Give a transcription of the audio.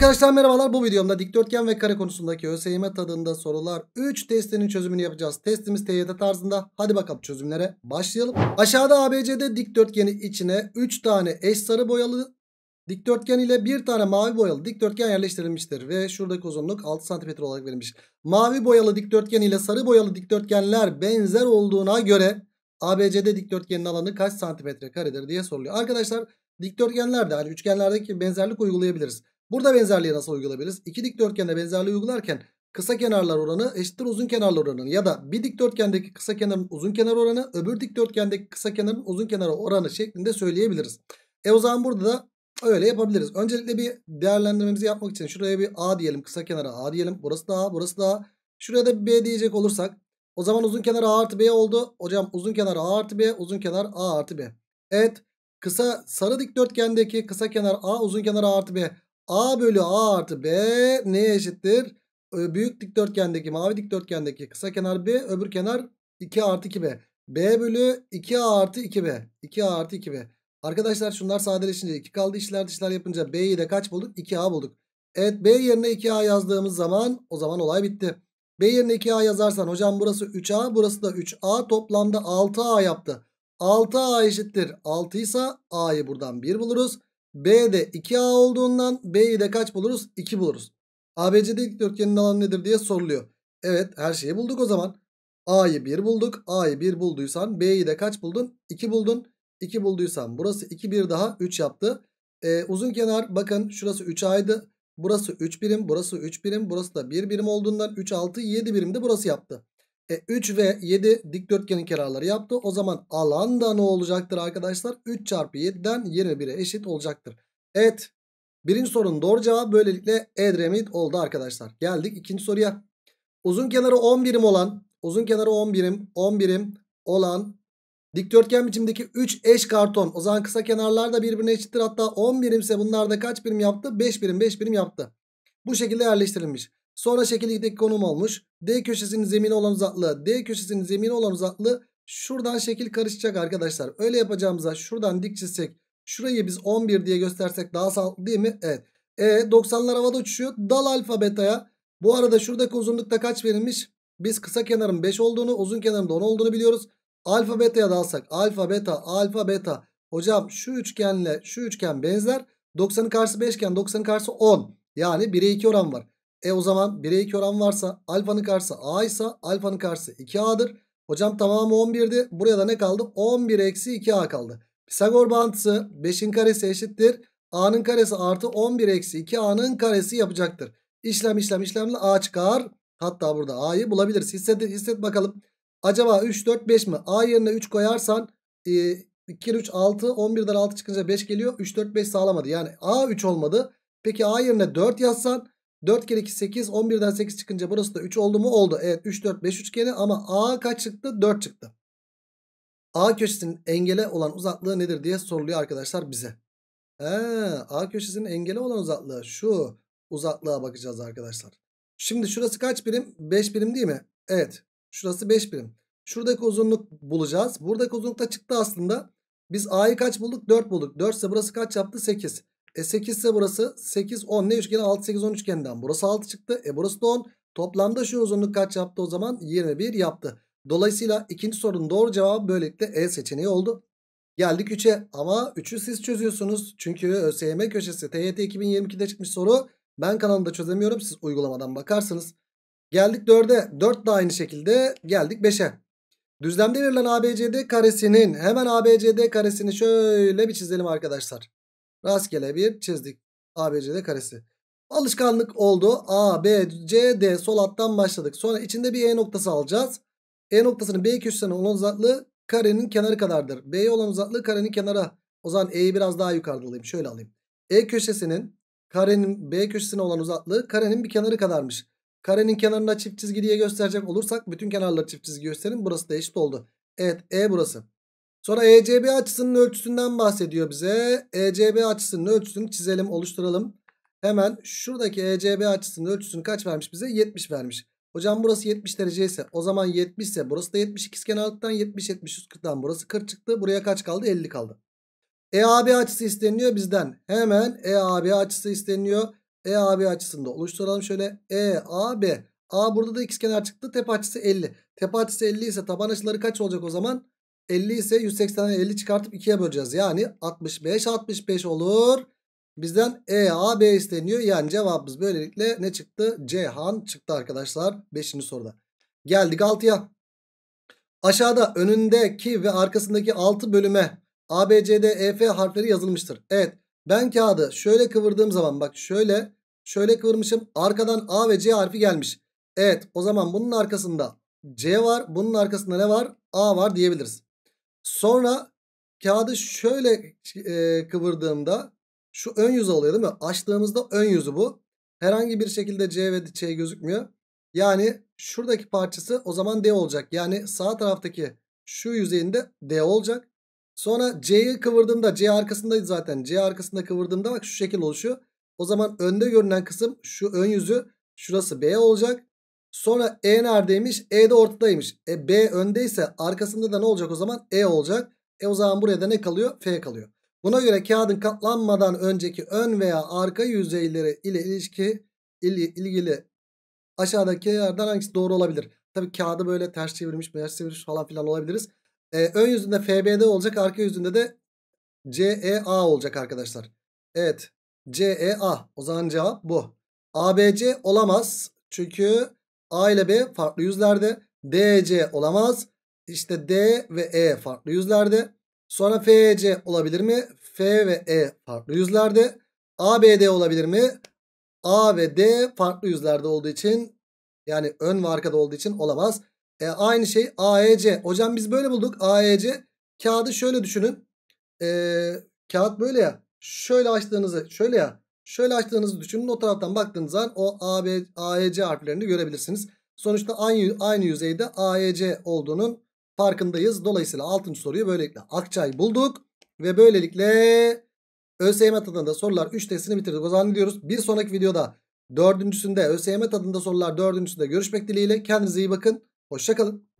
Arkadaşlar merhabalar bu videomda dikdörtgen ve kare konusundaki ÖSYM tadında sorular 3 testinin çözümünü yapacağız. Testimiz TYT tarzında hadi bakalım çözümlere başlayalım. Aşağıda ABC'de dikdörtgeni içine 3 tane eş sarı boyalı dikdörtgen ile bir tane mavi boyalı dikdörtgen yerleştirilmiştir. Ve şuradaki uzunluk 6 cm olarak verilmiş. Mavi boyalı dikdörtgen ile sarı boyalı dikdörtgenler benzer olduğuna göre ABC'de dikdörtgenin alanı kaç santimetre karedir diye soruluyor. Arkadaşlar dikdörtgenlerde hani üçgenlerdeki benzerlik uygulayabiliriz. Burada benzerliği nasıl uygulayabiliriz? İki dikdörtgende benzerliği uygularken kısa kenarlar oranı eşittir uzun kenarlar oranı ya da bir dikdörtgendeki kısa kenarın uzun kenar oranı öbür dikdörtgendeki kısa kenarın uzun kenarı oranı şeklinde söyleyebiliriz. E o zaman burada da öyle yapabiliriz. Öncelikle bir değerlendirmemizi yapmak için şuraya bir A diyelim kısa kenara A diyelim. Burası da A burası da A. Şuraya da B diyecek olursak o zaman uzun kenar A artı B oldu. Hocam uzun kenar A artı B uzun kenar A artı B. Evet kısa sarı dikdörtgendeki kısa kenar A uzun kenar A artı B. A bölü A artı B neye eşittir? Büyük dikdörtgendeki mavi dikdörtgendeki kısa kenar B öbür kenar 2 artı 2B. B bölü 2A artı 2B. 2A artı 2B. Arkadaşlar şunlar sadeleşince 2 kaldı. İşler dışlar yapınca B'yi de kaç bulduk? 2A bulduk. Evet B yerine 2A yazdığımız zaman o zaman olay bitti. B yerine 2A yazarsan hocam burası 3A burası da 3A toplamda 6A yaptı. 6A eşittir 6 ise A'yı buradan 1 buluruz. B de 2A olduğundan B'yi de kaç buluruz? 2 buluruz. ABCD dikdörtgenin alanı nedir diye soruluyor. Evet her şeyi bulduk o zaman. A'yı 1 bulduk. A'yı 1 bulduysan B'yi de kaç buldun? 2 buldun. 2 bulduysan burası 2 1 daha 3 yaptı. Ee, uzun kenar bakın şurası 3A'ydı. Burası 3 birim, burası 3 birim, burası da 1 birim olduğundan 3, 6, 7 birim de burası yaptı. E, 3 ve 7 dikdörtgenin kenarları yaptı. O zaman alan da ne olacaktır arkadaşlar? 3 çarpı 7'den 21'e eşit olacaktır. Evet. Birinci sorunun doğru cevabı böylelikle Edremit oldu arkadaşlar. Geldik ikinci soruya. Uzun kenarı 10 birim olan, uzun kenarı 10 birim, 10 birim olan dikdörtgen biçimdeki 3 eş karton. O zaman kısa kenarlar da birbirine eşittir. Hatta 10 birimse bunlar da kaç birim yaptı? 5 birim, 5 birim yaptı. Bu şekilde yerleştirilmiş. Sonra şekildeki konum olmuş D köşesinin zemini olan uzaklığı. D köşesinin zemini olan uzaklığı. Şuradan şekil karışacak arkadaşlar. Öyle yapacağımıza şuradan dik çizsek. Şurayı biz 11 diye göstersek daha sağlıklı değil mi? Evet. E 90'lar havada uçuşuyor. Dal alfa beta'ya. Bu arada şuradaki uzunlukta kaç verilmiş? Biz kısa kenarın 5 olduğunu uzun kenarın da 10 olduğunu biliyoruz. Alfa beta'ya da alsak. Alfa beta alfa beta. Hocam şu üçgenle şu üçgen benzer. 90'ın karşısı 5 iken 90'ın karşısı 10. Yani 1'e 2 oran var. E o zaman 1'e 2 oran varsa alfanın karşısı A ise alfanın karşısı 2A'dır. Hocam tamamı 11'di. Buraya da ne kaldı? 11 eksi 2A kaldı. Pisagor bağıntısı 5'in karesi eşittir. A'nın karesi artı 11 eksi 2A'nın karesi yapacaktır. İşlem işlem işlemle A çıkar. Hatta burada A'yı bulabiliriz. Hisset, hisset bakalım. Acaba 3, 4, 5 mi? A yerine 3 koyarsan e, 2, 3, 6, 11'den 6 çıkınca 5 geliyor. 3, 4, 5 sağlamadı. Yani A 3 olmadı. Peki A yerine 4 yazsan 4 kere 2 8 11'den 8 çıkınca burası da 3 oldu mu? Oldu. Evet 3 4 5 üçgeni ama A kaç çıktı? 4 çıktı. A köşesinin engele olan uzaklığı nedir diye soruluyor arkadaşlar bize. He, A köşesinin engele olan uzaklığı şu uzaklığa bakacağız arkadaşlar. Şimdi şurası kaç birim? 5 birim değil mi? Evet. Şurası 5 birim. Şuradaki uzunluk bulacağız. Buradaki uzunluk da çıktı aslında. Biz A'yı kaç bulduk? 4 bulduk. 4 ise burası kaç yaptı? 8. E 8 ise burası 8 10 ne üçgeni 6 8 10 üçgeninden burası 6 çıktı. E burası da 10. Toplamda şu uzunluk kaç yaptı o zaman 21 yaptı. Dolayısıyla ikinci sorunun doğru cevabı böylelikle E seçeneği oldu. Geldik 3'e ama 3'ü siz çözüyorsunuz. Çünkü ÖSYM köşesi TYT 2022'de çıkmış soru. Ben kanalımda çözemiyorum. Siz uygulamadan bakarsınız. Geldik 4'e. 4 da aynı şekilde. Geldik 5'e. Düzlemde verilen ABCD karesinin hemen ABCD karesini şöyle bir çizelim arkadaşlar. Rastgele bir çizdik. ABCD karesi. Alışkanlık oldu. A, B, C, D sol alttan başladık. Sonra içinde bir E noktası alacağız. E noktasının B köşesine olan uzaklığı karenin kenarı kadardır. B'ye olan uzaklığı karenin kenara. O zaman E'yi biraz daha yukarıda alayım. Şöyle alayım. E köşesinin karenin B köşesine olan uzaklığı karenin bir kenarı kadarmış. Karenin kenarına çift çizgi diye gösterecek olursak bütün kenarları çift çizgi gösterin. Burası da eşit oldu. Evet E burası. Sonra ECB açısının ölçüsünden bahsediyor bize. ECB açısının ölçüsünü çizelim oluşturalım. Hemen şuradaki ECB açısının ölçüsünü kaç vermiş bize? 70 vermiş. Hocam burası 70 derece ise o zaman 70 ise burası da 70 ikizkenarlıktan 70 70 140'tan burası 40 çıktı. Buraya kaç kaldı? 50 kaldı. EAB açısı isteniyor bizden. Hemen EAB açısı isteniyor. EAB açısında oluşturalım şöyle. EAB. A burada da ikizkenar çıktı. Tepe açısı 50. Tepe açısı 50 ise taban açıları kaç olacak o zaman? 50 ise 180'den 50 çıkartıp 2'ye böleceğiz. Yani 65 65 olur. Bizden E, A, B isteniyor. Yani cevabımız böylelikle ne çıktı? Cihan çıktı arkadaşlar 5. soruda. Geldik 6'ya. Aşağıda önündeki ve arkasındaki 6 bölüme A, B, C, D, E, F harfleri yazılmıştır. Evet ben kağıdı şöyle kıvırdığım zaman bak şöyle şöyle kıvırmışım. Arkadan A ve C harfi gelmiş. Evet o zaman bunun arkasında C var. Bunun arkasında ne var? A var diyebiliriz. Sonra kağıdı şöyle e, kıvırdığımda şu ön yüzü oluyor değil mi? Açtığımızda ön yüzü bu. Herhangi bir şekilde C ve C şey gözükmüyor. Yani şuradaki parçası o zaman D olacak. Yani sağ taraftaki şu yüzeyinde D olacak. Sonra C'yi kıvırdığımda C arkasındaydı zaten. C arkasında kıvırdığımda bak şu şekil oluşuyor. O zaman önde görünen kısım şu ön yüzü şurası B olacak. Sonra E neredeymiş? E de ortadaymış. E B öndeyse arkasında da ne olacak o zaman? E olacak. E o zaman buraya da ne kalıyor? F kalıyor. Buna göre kağıdın katlanmadan önceki ön veya arka yüzeyleri ile ilişki ili, ilgili aşağıdaki yerden hangisi doğru olabilir? Tabii kağıdı böyle ters çevirmiş, ters çevirmiş falan filan olabiliriz. Ee, ön yüzünde FBD olacak, arka yüzünde de CEA olacak arkadaşlar. Evet, CEA. O zaman cevap bu. ABC olamaz. Çünkü A ile B farklı yüzlerde. D C olamaz. İşte D ve E farklı yüzlerde. Sonra F C olabilir mi? F ve E farklı yüzlerde. A B D olabilir mi? A ve D farklı yüzlerde olduğu için yani ön ve arkada olduğu için olamaz. E, aynı şey A E C. Hocam biz böyle bulduk. A E C. kağıdı şöyle düşünün. E, kağıt böyle ya. Şöyle açtığınızı şöyle ya. Şöyle açtığınızı düşünün. O taraftan baktığınız zaman o AB, AEC harflerini görebilirsiniz. Sonuçta aynı, aynı yüzeyde AEC olduğunun farkındayız. Dolayısıyla 6. soruyu böylelikle Akçay bulduk. Ve böylelikle ÖSYM tadında sorular 3 testini bitirdik. O zaman bir sonraki videoda dördüncüsünde ÖSYM tadında sorular dördüncüsünde görüşmek dileğiyle. Kendinize iyi bakın. Hoşçakalın.